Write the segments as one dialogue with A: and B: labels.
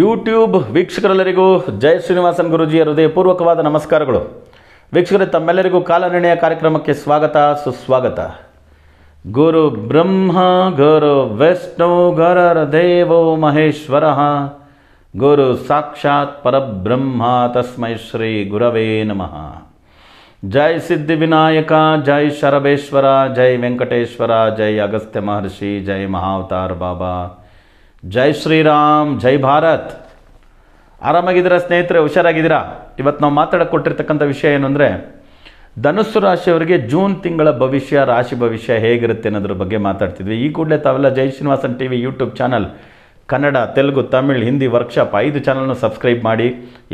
A: YouTube ವೀಕ್ಷಕರೆಲ್ಲರಿಗೂ ಜಯ ಶ್ರೀನಿವಾಸನ್ ಗುರುಜಿಯ ಹೃದಯಪೂರ್ವಕವಾದ ನಮಸ್ಕಾರಗಳು ವೀಕ್ಷಕರೇ ತಮ್ಮೆಲ್ಲರಿಗೂ ಕಾಲನಿರ್ಣಯ ಕಾರ್ಯಕ್ರಮಕ್ಕೆ ಸ್ವಾಗತ ಸುಸ್ವಾಗತ ಗುರು ಬ್ರಹ್ಮ ಗುರು ವಿಷ್ಣು ಗರರ ದೇವೋ ಮಹೇಶ್ವರ ಗುರು ಸಾಕ್ಷಾತ್ ಪರಬ್ರಹ್ಮ ತಸ್ಮೈ ಶ್ರೀ ಗುರವೇ ನಮಃ ಜೈ ವಿನಾಯಕ ಜೈ ಶರಬೇಶ್ವರ ಜೈ ವೆಂಕಟೇಶ್ವರ ಜೈ ಅಗಸ್ತ್ಯ ಮಹರ್ಷಿ ಜೈ ಮಹಾವತಾರ ಬಾಬಾ ಜೈ ಶ್ರೀರಾಮ್ ಜೈ ಭಾರತ್ ಆರಾಮಾಗಿದ್ದೀರಾ ಸ್ನೇಹಿತರೆ ಹುಷಾರಾಗಿದ್ದೀರಾ ಇವತ್ತು ನಾವು ಮಾತಾಡಕ್ಕೆ ಕೊಟ್ಟಿರ್ತಕ್ಕಂಥ ವಿಷಯ ಏನು ಅಂದರೆ ಧನುಸ್ಸು ರಾಶಿಯವರಿಗೆ ಜೂನ್ ತಿಂಗಳ ಭವಿಷ್ಯ ರಾಶಿ ಭವಿಷ್ಯ ಹೇಗಿರುತ್ತೆ ಅನ್ನೋದ್ರ ಬಗ್ಗೆ ಮಾತಾಡ್ತಿದ್ವಿ ಈ ಕೂಡಲೇ ತಾವೆಲ್ಲ Jai Srinivasan T V YouTube channel Kannada Telugu Tamil Hindi workshop ಐದು ಚಾನಲ್ನ ಸಬ್ಸ್ಕ್ರೈಬ್ ಮಾಡಿ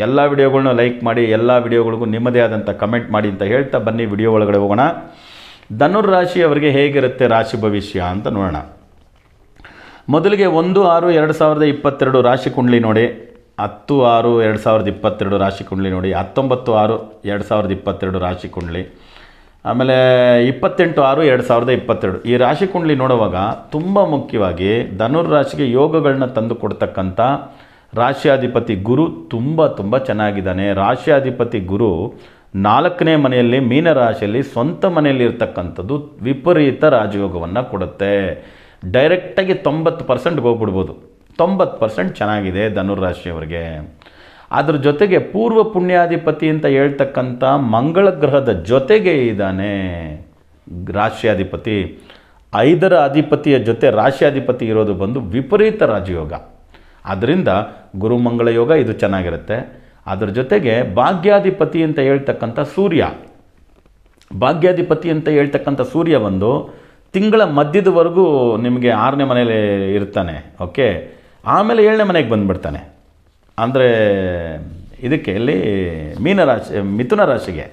A: ಎಲ್ಲ ವಿಡಿಯೋಗಳನ್ನ ಲೈಕ್ ಮಾಡಿ ಎಲ್ಲ ವಿಡಿಯೋಗಳಿಗೂ ನಿಮ್ಮದೇ ಆದಂಥ ಕಮೆಂಟ್ ಮಾಡಿ ಅಂತ ಹೇಳ್ತಾ ಬನ್ನಿ ವಿಡಿಯೋ ಒಳಗಡೆ ಹೋಗೋಣ ಧನುರ್ ರಾಶಿಯವರಿಗೆ ಹೇಗಿರುತ್ತೆ ರಾಶಿ ಭವಿಷ್ಯ ಅಂತ ನೋಡೋಣ ಮೊದಲಿಗೆ ಒಂದು ಆರು ಎರಡು ಸಾವಿರದ ಇಪ್ಪತ್ತೆರಡು ರಾಶಿ ಕುಂಡ್ಲಿ ನೋಡಿ ಹತ್ತು ಆರು ಎರಡು ಸಾವಿರದ ಇಪ್ಪತ್ತೆರಡು ರಾಶಿ ಕುಂಡ್ಲಿ ನೋಡಿ ಹತ್ತೊಂಬತ್ತು ಆರು ಎರಡು ಸಾವಿರದ ಇಪ್ಪತ್ತೆರಡು ರಾಶಿ ಕುಂಡ್ಲಿ ಆಮೇಲೆ ಇಪ್ಪತ್ತೆಂಟು ಆರು ಎರಡು ಸಾವಿರದ ಇಪ್ಪತ್ತೆರಡು ಈ ರಾಶಿ ಕುಂಡ್ಲಿ ನೋಡುವಾಗ ತುಂಬ ಮುಖ್ಯವಾಗಿ ಧನುರ್ ರಾಶಿಗೆ ಯೋಗಗಳನ್ನ ತಂದು ಕೊಡ್ತಕ್ಕಂಥ ರಾಶಿಯಾಧಿಪತಿ ಗುರು ತುಂಬ ತುಂಬ ಚೆನ್ನಾಗಿದ್ದಾನೆ ರಾಶಿಯಾಧಿಪತಿ ಗುರು ನಾಲ್ಕನೇ ಮನೆಯಲ್ಲಿ ಮೀನರಾಶಿಯಲ್ಲಿ ಸ್ವಂತ ಮನೆಯಲ್ಲಿ ಇರ್ತಕ್ಕಂಥದ್ದು ವಿಪರೀತ ರಾಜಯೋಗವನ್ನು ಕೊಡುತ್ತೆ ಡೈರೆಕ್ಟಾಗಿ ತೊಂಬತ್ತು ಪರ್ಸೆಂಟ್ಗೆ ಹೋಗ್ಬಿಡ್ಬೋದು ತೊಂಬತ್ತು ಪರ್ಸೆಂಟ್ ಚೆನ್ನಾಗಿದೆ ಧನುರಾಶಿಯವರಿಗೆ ಅದ್ರ ಜೊತೆಗೆ ಪೂರ್ವ ಪುಣ್ಯಾಧಿಪತಿ ಅಂತ ಹೇಳ್ತಕ್ಕಂಥ ಮಂಗಳ ಗ್ರಹದ ಜೊತೆಗೆ ಇದ್ದಾನೆ ರಾಶ್ಯಾಧಿಪತಿ ಐದರ ಅಧಿಪತಿಯ ಜೊತೆ ರಾಶ್ಯಾಧಿಪತಿ ಇರೋದು ಬಂದು ವಿಪರೀತ ರಾಜಯೋಗ ಆದ್ದರಿಂದ ಗುರುಮಂಗಳ ಯೋಗ ಇದು ಚೆನ್ನಾಗಿರುತ್ತೆ ಅದರ ಜೊತೆಗೆ ಭಾಗ್ಯಾಧಿಪತಿ ಅಂತ ಹೇಳ್ತಕ್ಕಂಥ ಸೂರ್ಯ ಭಾಗ್ಯಾಧಿಪತಿ ಅಂತ ಹೇಳ್ತಕ್ಕಂಥ ಸೂರ್ಯ ಬಂದು ತಿಂಗಳ ಮಧ್ಯದವರೆಗೂ ನಿಮಗೆ ಆರನೇ ಮನೇಲಿ ಇರ್ತಾನೆ ಓಕೆ ಆಮೇಲೆ ಏಳನೇ ಮನೆಗೆ ಬಂದುಬಿಡ್ತಾನೆ ಅಂದರೆ ಇದಕ್ಕೆ ಇಲ್ಲಿ ಮೀನರಾಶಿ ಮಿಥುನ ರಾಶಿಗೆ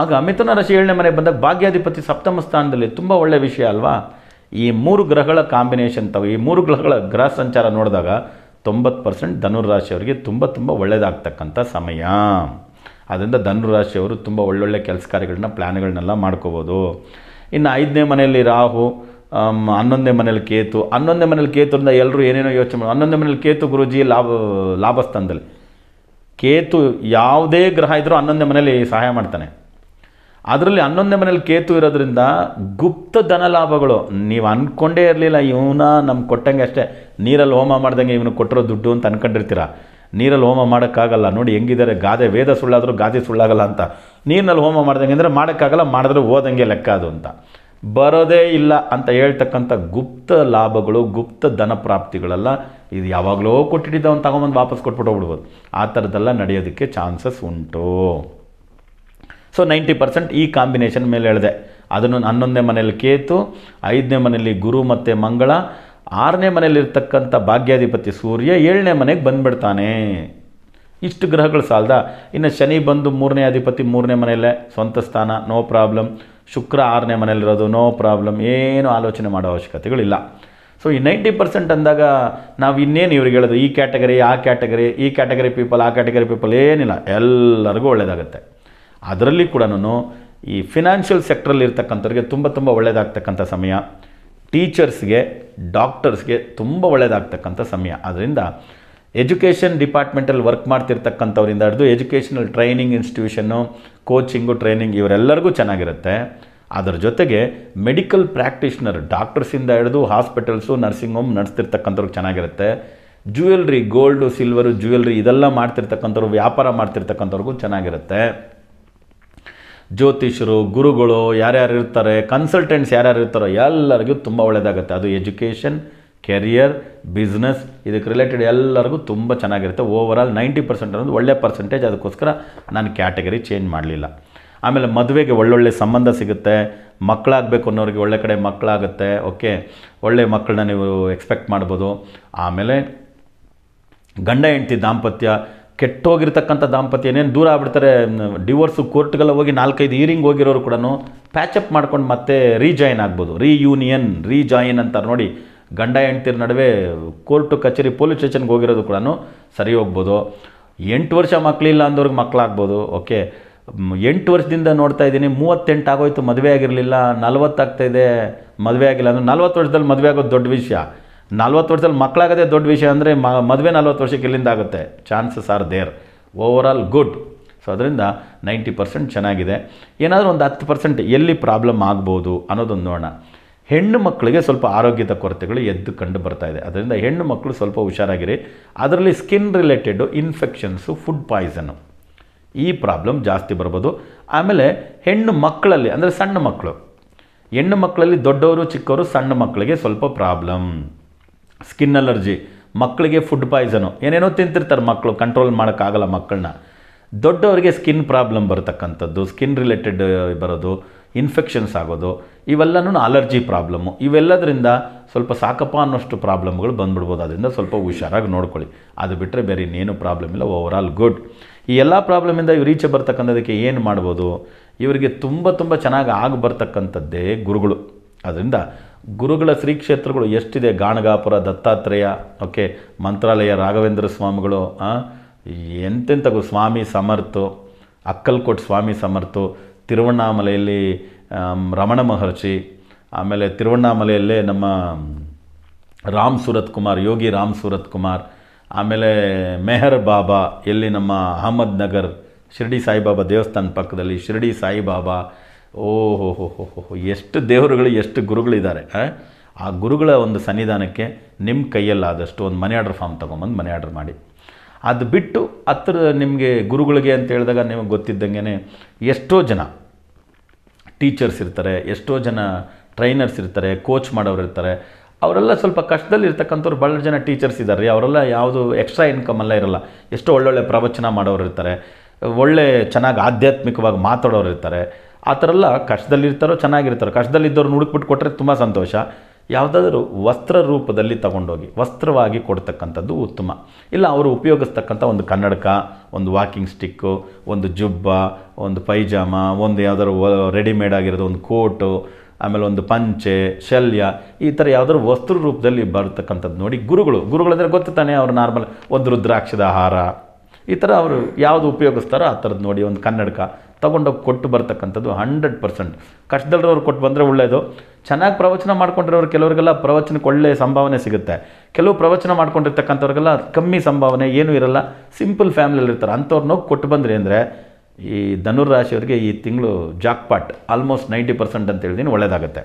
A: ಆಗ ಮಿಥುನ ರಾಶಿ ಏಳನೇ ಮನೆಗೆ ಬಂದಾಗ ಭಾಗ್ಯಾಧಿಪತಿ ಸಪ್ತಮ ಸ್ಥಾನದಲ್ಲಿ ತುಂಬ ಒಳ್ಳೆಯ ವಿಷಯ ಅಲ್ವಾ ಈ ಮೂರು ಗ್ರಹಗಳ ಕಾಂಬಿನೇಷನ್ ತಗೋ ಈ ಮೂರು ಗ್ರಹಗಳ ಗ್ರಹ ಸಂಚಾರ ನೋಡಿದಾಗ ತೊಂಬತ್ತು ಪರ್ಸೆಂಟ್ ಧನುರಾಶಿಯವರಿಗೆ ತುಂಬ ತುಂಬ ಒಳ್ಳೆಯದಾಗ್ತಕ್ಕಂಥ ಸಮಯ ಅದರಿಂದ ಧನುರಾಶಿಯವರು ತುಂಬ ಒಳ್ಳೊಳ್ಳೆ ಕೆಲಸ ಕಾರ್ಯಗಳನ್ನ ಪ್ಲ್ಯಾನ್ಗಳನ್ನೆಲ್ಲ ಮಾಡ್ಕೋಬೋದು ಇನ್ನು ಐದನೇ ಮನೆಯಲ್ಲಿ ರಾಹು ಹನ್ನೊಂದನೇ ಮನೇಲಿ ಕೇತು ಹನ್ನೊಂದನೇ ಮನೇಲಿ ಅಂದರೆ ಎಲ್ಲರೂ ಏನೇನೋ ಯೋಚನೆ ಮಾಡಿ ಹನ್ನೊಂದನೇ ಮನೇಲಿ ಕೇತು ಗುರುಜಿ ಲಾಭ ಲಾಭಸ್ಥಾನದಲ್ಲಿ ಕೇತು ಯಾವುದೇ ಗ್ರಹ ಇದ್ದರೂ ಹನ್ನೊಂದನೇ ಮನೇಲಿ ಸಹಾಯ ಮಾಡ್ತಾನೆ ಅದರಲ್ಲಿ ಹನ್ನೊಂದನೇ ಮನೇಲಿ ಕೇತು ಇರೋದ್ರಿಂದ ಗುಪ್ತ ಧನ ಲಾಭಗಳು ನೀವು ಅಂದ್ಕೊಂಡೇ ಇರಲಿಲ್ಲ ಇವನ ನಮ್ಗೆ ಕೊಟ್ಟಂಗೆ ಅಷ್ಟೇ ನೀರಲ್ಲಿ ಹೋಮ ಮಾಡ್ದಂಗೆ ಇವನು ಕೊಟ್ಟಿರೋ ದುಡ್ಡು ಅಂತ ಅಂದ್ಕೊಂಡಿರ್ತೀರ ನೀರಲ್ಲಿ ಹೋಮ ಮಾಡೋಕ್ಕಾಗಲ್ಲ ನೋಡಿ ಹೆಂಗಿದ್ದಾರೆ ಗಾದೆ ವೇದ ಸುಳ್ಳಾದರೂ ಗಾದೆ ಸುಳ್ಳಾಗಲ್ಲ ಅಂತ ನೀರಿನಲ್ಲಿ ಹೋಮ ಮಾಡ್ದಂಗೆ ಅಂದರೆ ಮಾಡೋಕ್ಕಾಗಲ್ಲ ಮಾಡಿದ್ರೆ ಓದಂಗೆ ಲೆಕ್ಕ ಅದು ಅಂತ ಬರೋದೇ ಇಲ್ಲ ಅಂತ ಹೇಳ್ತಕ್ಕಂಥ ಗುಪ್ತ ಲಾಭಗಳು ಗುಪ್ತ ಧನ ಇದು ಯಾವಾಗಲೋ ಕೊಟ್ಟಿಟ್ಟಿದ್ದವನು ತಗೊಂಬಂದು ವಾಪಸ್ ಕೊಟ್ಬಿಟ್ಟು ಆ ಥರದ್ದೆಲ್ಲ ನಡೆಯೋದಕ್ಕೆ ಚಾನ್ಸಸ್ ಉಂಟು ಸೊ ನೈಂಟಿ ಪರ್ಸೆಂಟ್ ಈ ಕಾಂಬಿನೇಷನ್ ಮೇಲೆ ಹೇಳಿದೆ ಅದನ್ನು ಹನ್ನೊಂದನೇ ಮನೇಲಿ ಕೇತು ಐದನೇ ಮನೆಯಲ್ಲಿ ಗುರು ಮತ್ತು ಮಂಗಳ ಆರನೇ ಮನೆಯಲ್ಲಿರ್ತಕ್ಕಂಥ ಭಾಗ್ಯಾಧಿಪತಿ ಸೂರ್ಯ ಏಳನೇ ಮನೆಗೆ ಬಂದುಬಿಡ್ತಾನೆ ಇಷ್ಟು ಗ್ರಹಗಳು ಸಾಲದ ಇನ್ನು ಶನಿ ಬಂದು ಮೂರನೇ ಅಧಿಪತಿ ಮೂರನೇ ಮನೆಯಲ್ಲೇ ಸ್ವಂತ ಸ್ಥಾನ ನೋ ಪ್ರಾಬ್ಲಮ್ ಶುಕ್ರ ಆರನೇ ಮನೆಯಲ್ಲಿರೋದು ನೋ ಪ್ರಾಬ್ಲಮ್ ಏನು ಆಲೋಚನೆ ಮಾಡೋ ಅವಶ್ಯಕತೆಗಳಿಲ್ಲ ಸೊ ಈ ನೈಂಟಿ ಪರ್ಸೆಂಟ್ ಅಂದಾಗ ನಾವು ಇನ್ನೇನು ಇವ್ರಿಗೆ ಹೇಳೋದು ಈ ಕ್ಯಾಟಗರಿ ಆ ಕ್ಯಾಟಗರಿ ಈ ಕ್ಯಾಟಗರಿ ಪೀಪಲ್ ಆ ಕ್ಯಾಟಗರಿ ಪೀಪಲ್ ಏನಿಲ್ಲ ಎಲ್ಲರಿಗೂ ಒಳ್ಳೆಯದಾಗುತ್ತೆ ಅದರಲ್ಲಿ ಕೂಡ ಈ ಫಿನಾನ್ಷಿಯಲ್ ಸೆಕ್ಟ್ರಲ್ಲಿ ಇರ್ತಕ್ಕಂಥವ್ರಿಗೆ ತುಂಬ ತುಂಬ ಒಳ್ಳೆಯದಾಗ್ತಕ್ಕಂಥ ಸಮಯ ಟೀಚರ್ಸ್ಗೆ ಡಾಕ್ಟರ್ಸ್ಗೆ ತುಂಬ ಒಳ್ಳೆಯದಾಗ್ತಕ್ಕಂಥ ಸಮಯ ಅದರಿಂದ ಎಜುಕೇಷನ್ ಡಿಪಾರ್ಟ್ಮೆಂಟಲ್ಲಿ ವರ್ಕ್ ಮಾಡ್ತಿರ್ತಕ್ಕಂಥವ್ರಿಂದ ಹಿಡಿದು educational training institution coaching training ಇವರೆಲ್ಲರಿಗೂ ಚೆನ್ನಾಗಿರುತ್ತೆ ಅದರ ಜೊತೆಗೆ ಮೆಡಿಕಲ್ ಪ್ರಾಕ್ಟೀಷ್ನರ್ ಡಾಕ್ಟರ್ಸಿಂದ ಹಿಡಿದು ಹಾಸ್ಪಿಟಲ್ಸು ನರ್ಸಿಂಗ್ ಹೋಮ್ ನಡೆಸ್ತಿರ್ತಕ್ಕಂಥವ್ರಿಗೆ ಚೆನ್ನಾಗಿರುತ್ತೆ ಜ್ಯುವೆಲ್ರಿ ಗೋಲ್ಡು ಸಿಲ್ವರು ಜ್ಯುವೆಲ್ರಿ ಇದೆಲ್ಲ ಮಾಡ್ತಿರ್ತಕ್ಕಂಥವ್ರು ವ್ಯಾಪಾರ ಮಾಡ್ತಿರ್ತಕ್ಕಂಥವ್ರಿಗೂ ಚೆನ್ನಾಗಿರುತ್ತೆ ಜ್ಯೋತಿಷರು ಗುರುಗಳು ಯಾರ್ಯಾರು ಇರ್ತಾರೆ ಕನ್ಸಲ್ಟೆಂಟ್ಸ್ ಯಾರ್ಯಾರು ಇರ್ತಾರೋ ಎಲ್ಲರಿಗೂ ತುಂಬ ಒಳ್ಳೆಯದಾಗುತ್ತೆ ಅದು ಎಜುಕೇಷನ್ ಕೆರಿಯರ್ ಬಿಸ್ನೆಸ್ ಇದಕ್ಕೆ ರಿಲೇಟೆಡ್ ಎಲ್ಲರಿಗೂ ತುಂಬ ಚೆನ್ನಾಗಿರುತ್ತೆ ಆಲ್ ನೈಂಟಿ ಪರ್ಸೆಂಟ್ ಅನ್ನೋದು ಒಳ್ಳೆ ಪರ್ಸೆಂಟೇಜ್ ಅದಕ್ಕೋಸ್ಕರ ನಾನು ಕ್ಯಾಟಗರಿ ಚೇಂಜ್ ಮಾಡಲಿಲ್ಲ ಆಮೇಲೆ ಮದುವೆಗೆ ಒಳ್ಳೊಳ್ಳೆ ಸಂಬಂಧ ಸಿಗುತ್ತೆ ಮಕ್ಕಳಾಗಬೇಕು ಅನ್ನೋರಿಗೆ ಒಳ್ಳೆ ಕಡೆ ಮಕ್ಕಳಾಗುತ್ತೆ ಓಕೆ ಒಳ್ಳೆ ಮಕ್ಕಳನ್ನ ನೀವು ಎಕ್ಸ್ಪೆಕ್ಟ್ ಮಾಡ್ಬೋದು ಆಮೇಲೆ ಗಂಡ ಹೆಂಡತಿ ದಾಂಪತ್ಯ ಕೆಟ್ಟೋಗಿರ್ತಕ್ಕಂಥ ದಾಂಪತ್ಯ ಏನೇನು ದೂರ ಆಗ್ಬಿಡ್ತಾರೆ ಡಿವೋರ್ಸು ಕೋರ್ಟ್ಗೆಲ್ಲ ಹೋಗಿ ನಾಲ್ಕೈದು ಇಯರಿಂಗ್ ಹೋಗಿರೋರು ಕೂಡ ಪ್ಯಾಚಪ್ ಮಾಡ್ಕೊಂಡು ಮತ್ತೆ ರೀಜಾಯಿನ್ ಆಗ್ಬೋದು ರೀಯೂನಿಯನ್ ರೀಜಾಯಿನ್ ಅಂತಾರೆ ನೋಡಿ ಗಂಡ ಹೆಂಡ್ತಿರ ನಡುವೆ ಕೋರ್ಟು ಕಚೇರಿ ಪೊಲೀಸ್ ಸ್ಟೇಷನ್ಗೆ ಹೋಗಿರೋದು ಕೂಡ ಸರಿ ಹೋಗ್ಬೋದು ಎಂಟು ವರ್ಷ ಮಕ್ಕಳಿಲ್ಲ ಅಂದವ್ರಿಗೆ ಮಕ್ಕಳಾಗ್ಬೋದು ಓಕೆ ಎಂಟು ವರ್ಷದಿಂದ ನೋಡ್ತಾ ಇದ್ದೀನಿ ಮೂವತ್ತೆಂಟು ಆಗೋಯ್ತು ಮದುವೆ ಆಗಿರಲಿಲ್ಲ ನಲ್ವತ್ತಾಗ್ತಾಯಿದೆ ಮದುವೆ ಆಗಿಲ್ಲ ಅಂದರೆ ನಲ್ವತ್ತು ವರ್ಷದಲ್ಲಿ ಮದುವೆ ಆಗೋದು ದೊಡ್ಡ ವಿಷಯ ನಲ್ವತ್ತು ವರ್ಷದಲ್ಲಿ ಮಕ್ಕಳಾಗದೆ ದೊಡ್ಡ ವಿಷಯ ಅಂದರೆ ಮ ಮದುವೆ ನಲ್ವತ್ತು ವರ್ಷಕ್ಕೆ ಇಲ್ಲಿಂದ ಆಗುತ್ತೆ chances are there over all good so ಅದರಿಂದ ನೈಂಟಿ ಪರ್ಸೆಂಟ್ ಚೆನ್ನಾಗಿದೆ ಏನಾದರೂ ಒಂದು ಹತ್ತು ಪರ್ಸೆಂಟ್ ಎಲ್ಲಿ ಪ್ರಾಬ್ಲಮ್ ಆಗ್ಬೋದು ಅನ್ನೋದೊಂದು ನೋಡೋಣ ಹೆಣ್ಣು ಮಕ್ಕಳಿಗೆ ಸ್ವಲ್ಪ ಆರೋಗ್ಯದ ಕೊರತೆಗಳು ಎದ್ದು ಕಂಡು ಬರ್ತಾ ಇದೆ ಅದರಿಂದ ಹೆಣ್ಣು ಮಕ್ಕಳು ಸ್ವಲ್ಪ ಹುಷಾರಾಗಿರಿ ಅದರಲ್ಲಿ skin related infections food poison ಈ ಪ್ರಾಬ್ಲಮ್ ಜಾಸ್ತಿ ಬರ್ಬೋದು ಆಮೇಲೆ ಹೆಣ್ಣು ಮಕ್ಕಳಲ್ಲಿ ಅಂದರೆ ಸಣ್ಣ ಮಕ್ಕಳು ಹೆಣ್ಣು ಮಕ್ಕಳಲ್ಲಿ ದೊಡ್ಡವರು ಚಿಕ್ಕವರು ಸಣ್ಣ ಮಕ್ಕಳಿಗೆ ಸ್ವಲ್ಪ ಪ್ರಾಬ್ಲಮ್ ಸ್ಕಿನ್ ಅಲರ್ಜಿ ಮಕ್ಕಳಿಗೆ ಫುಡ್ ಪಾಯ್ಸನು ಏನೇನೋ ತಿಂತಿರ್ತಾರೆ ಮಕ್ಕಳು ಕಂಟ್ರೋಲ್ ಮಾಡೋಕ್ಕಾಗಲ್ಲ ಮಕ್ಕಳನ್ನ ದೊಡ್ಡವರಿಗೆ ಸ್ಕಿನ್ ಪ್ರಾಬ್ಲಮ್ ಬರತಕ್ಕಂಥದ್ದು ಸ್ಕಿನ್ ರಿಲೇಟೆಡ್ ಬರೋದು ಇನ್ಫೆಕ್ಷನ್ಸ್ ಆಗೋದು ಇವೆಲ್ಲನೂ ಅಲರ್ಜಿ ಪ್ರಾಬ್ಲಮ್ಮು ಇವೆಲ್ಲದರಿಂದ ಸ್ವಲ್ಪ ಸಾಕಪ್ಪ ಅನ್ನೋಷ್ಟು ಪ್ರಾಬ್ಲಮ್ಗಳು ಬಂದ್ಬಿಡ್ಬೋದು ಅದರಿಂದ ಸ್ವಲ್ಪ ಹುಷಾರಾಗಿ ನೋಡ್ಕೊಳ್ಳಿ ಅದು ಬಿಟ್ಟರೆ ಬೇರೆ ಇನ್ನೇನು ಪ್ರಾಬ್ಲಮ್ ಇಲ್ಲ ಓವರ್ ಆಲ್ ಗುಡ್ ಈ ಎಲ್ಲ ಪ್ರಾಬ್ಲಮಿಂದ ಇವ್ರು ರೀಚ್ ಬರ್ತಕ್ಕಂಥದಕ್ಕೆ ಏನು ಮಾಡ್ಬೋದು ಇವರಿಗೆ ತುಂಬ ತುಂಬ ಚೆನ್ನಾಗಿ ಆಗಿ ಬರ್ತಕ್ಕಂಥದ್ದೇ ಗುರುಗಳು ಅದರಿಂದ ಗುರುಗಳ ಶ್ರೀ ಕ್ಷೇತ್ರಗಳು ಎಷ್ಟಿದೆ ಗಾಣಗಾಪುರ ದತ್ತಾತ್ರೇಯ ಓಕೆ ಮಂತ್ರಾಲಯ ರಾಘವೇಂದ್ರ ಸ್ವಾಮಿಗಳು ಗು ಸ್ವಾಮಿ ಸಮರ್ಥು ಅಕ್ಕಲ್ಕೋಟ್ ಸ್ವಾಮಿ ಸಮರ್ಥು ತಿರುವಣ್ಣಾಮಲೆಯಲ್ಲಿ ರಮಣ ಮಹರ್ಷಿ ಆಮೇಲೆ ತಿರುವಣ್ಣಾಮಲೆಯಲ್ಲೇ ನಮ್ಮ ರಾಮ್ ಸೂರತ್ ಕುಮಾರ್ ಯೋಗಿ ರಾಮ್ ಸೂರತ್ ಕುಮಾರ್ ಆಮೇಲೆ ಮೆಹರ್ ಬಾಬಾ ಎಲ್ಲಿ ನಮ್ಮ ಅಹಮದ್ ನಗರ್ ಶಿರಡಿ ಸಾಯಿಬಾಬಾ ದೇವಸ್ಥಾನ ಪಕ್ಕದಲ್ಲಿ ಶಿರಡಿ ಸಾಯಿಬಾಬಾ ಓಹೋ ಹೋ ಹೋ ಹೋ ಎಷ್ಟು ದೇವರುಗಳು ಎಷ್ಟು ಗುರುಗಳಿದ್ದಾರೆ ಆ ಗುರುಗಳ ಒಂದು ಸನ್ನಿಧಾನಕ್ಕೆ ನಿಮ್ಮ ಕೈಯಲ್ಲಾದಷ್ಟು ಒಂದು ಮನಿ ಆರ್ಡರ್ ಫಾರ್ಮ್ ತೊಗೊಂಬಂದು ಮನಿ ಆರ್ಡರ್ ಮಾಡಿ ಅದು ಬಿಟ್ಟು ಹತ್ರ ನಿಮಗೆ ಗುರುಗಳಿಗೆ ಅಂತ ಹೇಳಿದಾಗ ನಿಮಗೆ ಗೊತ್ತಿದ್ದಂಗೆ ಎಷ್ಟೋ ಜನ ಟೀಚರ್ಸ್ ಇರ್ತಾರೆ ಎಷ್ಟೋ ಜನ ಟ್ರೈನರ್ಸ್ ಇರ್ತಾರೆ ಕೋಚ್ ಮಾಡೋರು ಇರ್ತಾರೆ ಅವರೆಲ್ಲ ಸ್ವಲ್ಪ ಕಷ್ಟದಲ್ಲಿ ಇರ್ತಕ್ಕಂಥವ್ರು ಭಾಳ ಜನ ಟೀಚರ್ಸ್ ಇದ್ದಾರೆ ರೀ ಅವರೆಲ್ಲ ಯಾವುದು ಎಕ್ಸ್ಟ್ರಾ ಇನ್ಕಮ್ ಎಲ್ಲ ಇರಲ್ಲ ಎಷ್ಟೋ ಒಳ್ಳೊಳ್ಳೆ ಪ್ರವಚನ ಮಾಡೋರು ಇರ್ತಾರೆ ಒಳ್ಳೆ ಚೆನ್ನಾಗಿ ಆಧ್ಯಾತ್ಮಿಕವಾಗಿ ಮಾತಾಡೋರು ಇರ್ತಾರೆ ಆ ಥರ ಎಲ್ಲ ಕಷ್ಟದಲ್ಲಿರ್ತಾರೋ ಚೆನ್ನಾಗಿರ್ತಾರೋ ಕಷ್ಟದಲ್ಲಿದ್ದವ್ರು ನುಡುಕ್ಬಿಟ್ಟು ಕೊಟ್ಟರೆ ತುಂಬ ಸಂತೋಷ ಯಾವುದಾದ್ರೂ ವಸ್ತ್ರ ರೂಪದಲ್ಲಿ ತಗೊಂಡೋಗಿ ವಸ್ತ್ರವಾಗಿ ಕೊಡ್ತಕ್ಕಂಥದ್ದು ಉತ್ತಮ ಇಲ್ಲ ಅವರು ಉಪಯೋಗಿಸ್ತಕ್ಕಂಥ ಒಂದು ಕನ್ನಡಕ ಒಂದು ವಾಕಿಂಗ್ ಸ್ಟಿಕ್ಕು ಒಂದು ಜುಬ್ಬ ಒಂದು ಪೈಜಾಮ ಒಂದು ಯಾವುದಾದ್ರು ರೆಡಿಮೇಡ್ ಆಗಿರೋದು ಒಂದು ಕೋಟು ಆಮೇಲೆ ಒಂದು ಪಂಚೆ ಶಲ್ಯ ಈ ಥರ ಯಾವ್ದಾದ್ರು ವಸ್ತ್ರ ರೂಪದಲ್ಲಿ ಬರ್ತಕ್ಕಂಥದ್ದು ನೋಡಿ ಗುರುಗಳು ಗುರುಗಳಂದರೆ ಗೊತ್ತು ತಾನೆ ಅವ್ರು ನಾರ್ಮಲ್ ಒಂದು ರುದ್ರಾಕ್ಷದ ಆಹಾರ ಈ ಥರ ಅವರು ಯಾವುದು ಉಪಯೋಗಿಸ್ತಾರೋ ಆ ಥರದ್ದು ನೋಡಿ ಒಂದು ಕನ್ನಡಕ ತೊಗೊಂಡೋಗಿ ಕೊಟ್ಟು ಬರ್ತಕ್ಕಂಥದ್ದು ಹಂಡ್ರೆಡ್ ಪರ್ಸೆಂಟ್ ಕಷ್ಟದಲ್ಲಿರೋರು ಕೊಟ್ಟು ಬಂದರೆ ಒಳ್ಳೆಯದು ಚೆನ್ನಾಗಿ ಪ್ರವಚನ ಮಾಡ್ಕೊಂಡಿರೋರು ಕೆಲವರಿಗೆಲ್ಲ ಪ್ರವಚನಕ್ಕೆ ಒಳ್ಳೆಯ ಸಂಭಾವನೆ ಸಿಗುತ್ತೆ ಕೆಲವು ಪ್ರವಚನ ಮಾಡ್ಕೊಂಡಿರ್ತಕ್ಕಂಥವ್ರಿಗೆಲ್ಲ ಕಮ್ಮಿ ಸಂಭಾವನೆ ಏನೂ ಇರಲ್ಲ ಸಿಂಪಲ್ ಫ್ಯಾಮಿಲಿಯಲ್ಲಿ ಅಂಥವ್ರು ನೋವು ಕೊಟ್ಟು ಬಂದ್ರಿ ಅಂದರೆ ಈ ಧನುರಾಶಿಯವರಿಗೆ ಈ ತಿಂಗಳು ಜಾಕ್ಪಾಟ್ ಆಲ್ಮೋಸ್ಟ್ ನೈಂಟಿ ಪರ್ಸೆಂಟ್ ಅಂತ ಹೇಳಿದೀನಿ ಒಳ್ಳೆಯದಾಗುತ್ತೆ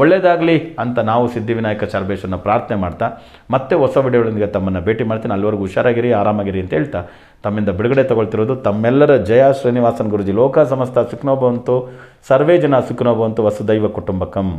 A: ಒಳ್ಳೆಯದಾಗಲಿ ಅಂತ ನಾವು ಸಿದ್ಧಿವಿನಾಯಕ ಸರ್ವೇಶ್ವರನ ಪ್ರಾರ್ಥನೆ ಮಾಡ್ತಾ ಮತ್ತೆ ಹೊಸ ವಿಡಿಯೋಗಳೊಂದಿಗೆ ತಮ್ಮನ್ನು ಭೇಟಿ ಮಾಡ್ತೀನಿ ಅಲ್ಲಿವರೆಗೂ ಹುಷಾರಾಗಿರಿ ಆರಾಮಾಗಿರಿ ಅಂತ ಹೇಳ್ತಾ ತಮ್ಮಿಂದ ಬಿಡುಗಡೆ ತಗೊಳ್ತಿರೋದು ತಮ್ಮೆಲ್ಲರ ಜಯ ಶ್ರೀನಿವಾಸನ್ ಗುರುಜಿ ಲೋಕ ಸಮಸ್ತ ಸುಖನೋಭವಂತು ಸರ್ವೇ ಜನ ಸುಖನೋಭವಂತು ವಸುದೈವ ಕುಟುಂಬಕಂ